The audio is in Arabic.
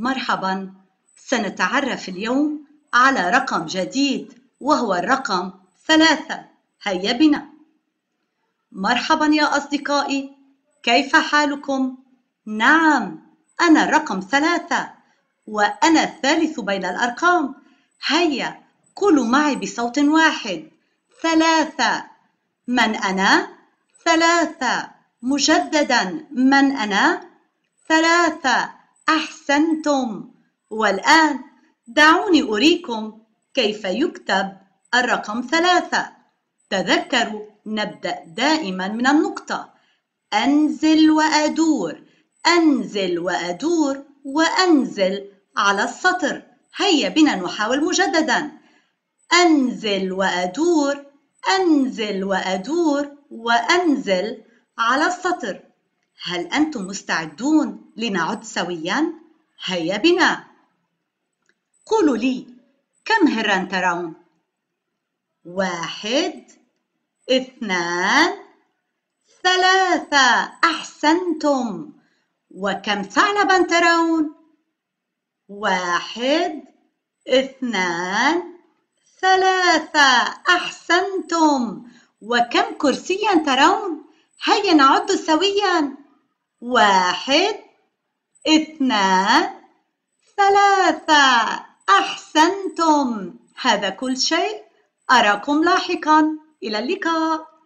مرحبا سنتعرف اليوم على رقم جديد وهو الرقم ثلاثة هيا بنا مرحبا يا أصدقائي كيف حالكم؟ نعم أنا الرقم ثلاثة وأنا الثالث بين الأرقام هيا قولوا معي بصوت واحد ثلاثة من أنا؟ ثلاثة مجددا من أنا؟ ثلاثة أحسنتم والآن دعوني أريكم كيف يكتب الرقم ثلاثة تذكروا نبدأ دائما من النقطة أنزل وأدور أنزل وأدور وأنزل على السطر هيا بنا نحاول مجددا أنزل وأدور أنزل وأدور وأنزل على السطر هل أنتم مستعدون لنعد سويا؟ هيا بنا قولوا لي كم هرا ترون؟ واحد اثنان ثلاثة أحسنتم وكم ثعلبا ترون؟ واحد اثنان ثلاثة أحسنتم وكم كرسيا ترون؟ هيا نعد سويا واحد اثنان ثلاثة أحسنتم هذا كل شيء أراكم لاحقا إلى اللقاء